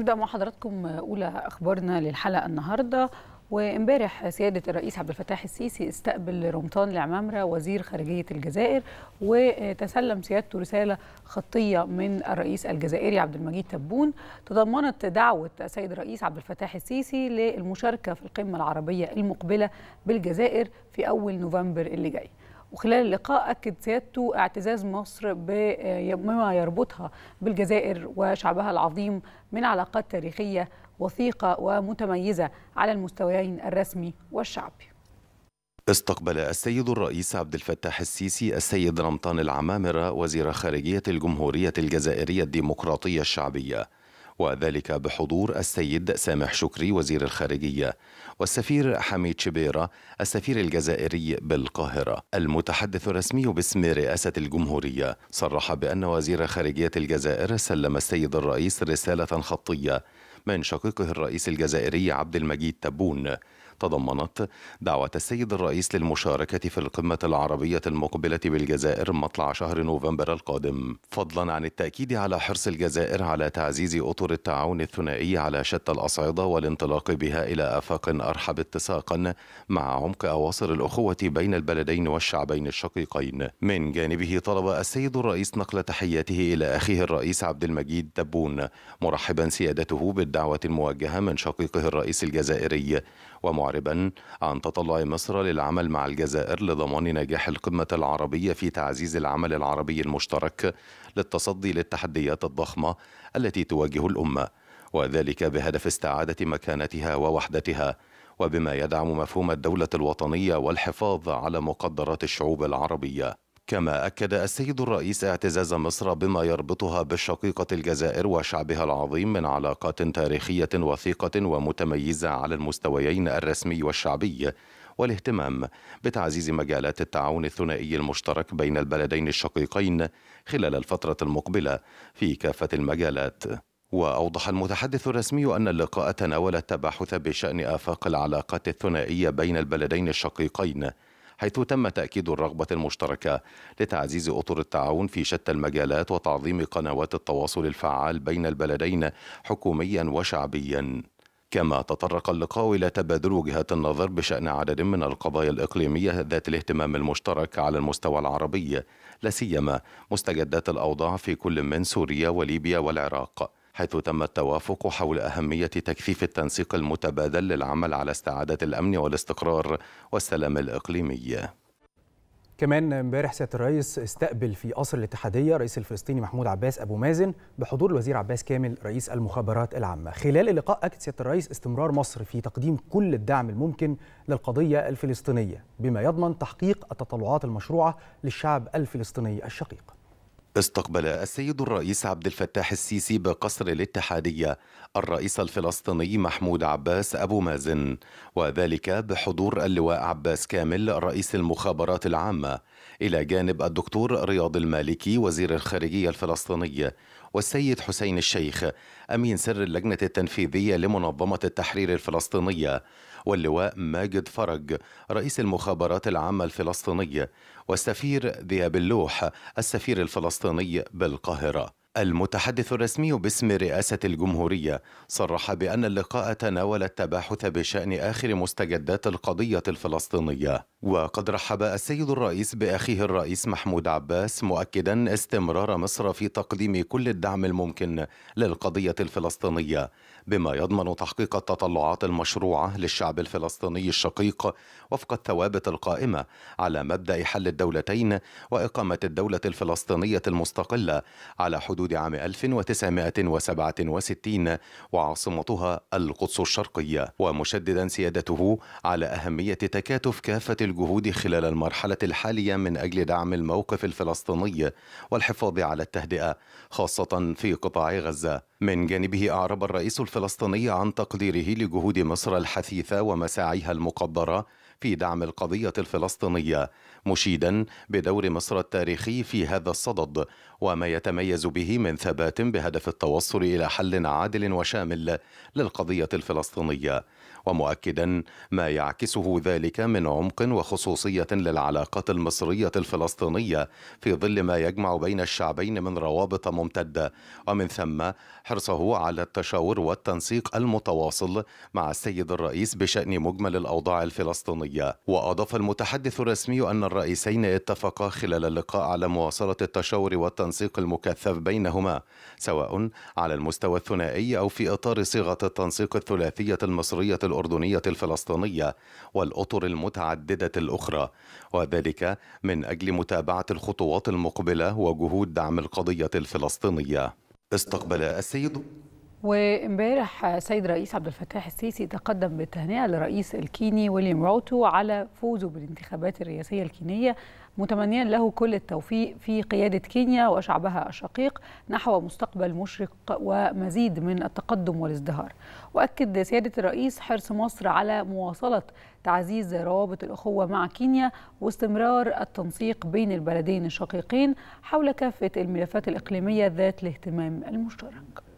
نبدأ مع حضراتكم أولى أخبارنا للحلقة النهاردة وامبارح سياده الرئيس عبد الفتاح السيسي استقبل رمطان العمامره وزير خارجيه الجزائر وتسلم سيادته رساله خطيه من الرئيس الجزائري عبد المجيد تبون تضمنت دعوه السيد الرئيس عبد الفتاح السيسي للمشاركه في القمه العربيه المقبله بالجزائر في اول نوفمبر اللي جاي. وخلال اللقاء أكد سيادته اعتزاز مصر بما آه، يربطها بالجزائر وشعبها العظيم من علاقات تاريخية وثيقة ومتميزة على المستويين الرسمي والشعبي استقبل السيد الرئيس عبد الفتاح السيسي السيد رمضان العمامرة وزير خارجية الجمهورية الجزائرية الديمقراطية الشعبية وذلك بحضور السيد سامح شكري وزير الخارجية والسفير حميد شبيرة السفير الجزائري بالقاهرة المتحدث الرسمي باسم رئاسة الجمهورية صرح بأن وزير خارجية الجزائر سلم السيد الرئيس رسالة خطية من شقيقه الرئيس الجزائري عبد المجيد تبون تضمنت دعوة السيد الرئيس للمشاركة في القمة العربية المقبلة بالجزائر مطلع شهر نوفمبر القادم فضلا عن التأكيد على حرص الجزائر على تعزيز أطر التعاون الثنائي على شتى الأصعدة والانطلاق بها إلى آفاق أرحب اتساقا مع عمق أواصر الأخوة بين البلدين والشعبين الشقيقين من جانبه طلب السيد الرئيس نقل تحياته إلى أخيه الرئيس عبد المجيد دبون مرحبا سيادته بالدعوة الموجهة من شقيقه الرئيس الجزائري ومعلم معربا عن تطلع مصر للعمل مع الجزائر لضمان نجاح القمة العربية في تعزيز العمل العربي المشترك للتصدي للتحديات الضخمة التي تواجه الأمة وذلك بهدف استعادة مكانتها ووحدتها وبما يدعم مفهوم الدولة الوطنية والحفاظ على مقدرات الشعوب العربية كما أكد السيد الرئيس اعتزاز مصر بما يربطها بالشقيقة الجزائر وشعبها العظيم من علاقات تاريخية وثيقة ومتميزة على المستويين الرسمي والشعبي والاهتمام بتعزيز مجالات التعاون الثنائي المشترك بين البلدين الشقيقين خلال الفترة المقبلة في كافة المجالات وأوضح المتحدث الرسمي أن اللقاء تناول التباحث بشأن آفاق العلاقات الثنائية بين البلدين الشقيقين حيث تم تأكيد الرغبة المشتركة لتعزيز أطر التعاون في شتى المجالات وتعظيم قنوات التواصل الفعال بين البلدين حكوميا وشعبيا كما تطرق اللقاء إلى تبادل وجهات النظر بشأن عدد من القضايا الإقليمية ذات الاهتمام المشترك على المستوى العربي لا سيما مستجدات الأوضاع في كل من سوريا وليبيا والعراق حيث تم التوافق حول أهمية تكثيف التنسيق المتبادل للعمل على استعادة الأمن والاستقرار والسلام الإقليمي كمان امبارح سياده الرئيس استقبل في قصر الاتحاديه رئيس الفلسطيني محمود عباس ابو مازن بحضور الوزير عباس كامل رئيس المخابرات العامه خلال اللقاء اكد سياده الرئيس استمرار مصر في تقديم كل الدعم الممكن للقضيه الفلسطينيه بما يضمن تحقيق التطلعات المشروعه للشعب الفلسطيني الشقيق استقبل السيد الرئيس عبد الفتاح السيسي بقصر الاتحادية الرئيس الفلسطيني محمود عباس أبو مازن وذلك بحضور اللواء عباس كامل رئيس المخابرات العامة إلى جانب الدكتور رياض المالكي وزير الخارجية الفلسطيني والسيد حسين الشيخ أمين سر اللجنة التنفيذية لمنظمة التحرير الفلسطينية واللواء ماجد فرج رئيس المخابرات العامة الفلسطينية والسفير ذياب اللوح السفير الفلسطيني بالقاهرة المتحدث الرسمي باسم رئاسة الجمهورية صرح بأن اللقاء تناول التباحث بشأن آخر مستجدات القضية الفلسطينية وقد رحب السيد الرئيس باخيه الرئيس محمود عباس مؤكدا استمرار مصر في تقديم كل الدعم الممكن للقضيه الفلسطينيه بما يضمن تحقيق التطلعات المشروعه للشعب الفلسطيني الشقيق وفق الثوابت القائمه على مبدا حل الدولتين واقامه الدوله الفلسطينيه المستقله على حدود عام 1967 وعاصمتها القدس الشرقيه ومشددا سيادته على اهميه تكاتف كافه الجهود خلال المرحلة الحالية من أجل دعم الموقف الفلسطيني والحفاظ على التهدئة خاصة في قطاع غزة من جانبه أعرب الرئيس الفلسطيني عن تقديره لجهود مصر الحثيثة ومساعيها المقدرة في دعم القضية الفلسطينية مشيدا بدور مصر التاريخي في هذا الصدد وما يتميز به من ثبات بهدف التوصل إلى حل عادل وشامل للقضية الفلسطينية ومؤكدا ما يعكسه ذلك من عمق وخصوصية للعلاقات المصرية الفلسطينية في ظل ما يجمع بين الشعبين من روابط ممتدة ومن ثم حرصه على التشاور والتنسيق المتواصل مع السيد الرئيس بشأن مجمل الأوضاع الفلسطينية وأضاف المتحدث الرسمي أن الرئيسين اتفقا خلال اللقاء على مواصلة التشاور والتنسيق المكثف بينهما سواء على المستوى الثنائي أو في إطار صيغة التنسيق الثلاثية المصرية الأردنية الفلسطينية والأطر المتعددة الأخرى وذلك من أجل متابعة الخطوات المقبلة وجهود دعم القضية الفلسطينية استقبل السيد وامبارح سيد رئيس عبد الفتاح السيسي تقدم بالتهنئه لرئيس الكيني ويليام روتو على فوزه بالانتخابات الرئاسيه الكينيه متمنيا له كل التوفيق في قياده كينيا وشعبها الشقيق نحو مستقبل مشرق ومزيد من التقدم والازدهار. واكد سياده الرئيس حرص مصر على مواصله تعزيز روابط الاخوه مع كينيا واستمرار التنسيق بين البلدين الشقيقين حول كافه الملفات الاقليميه ذات الاهتمام المشترك.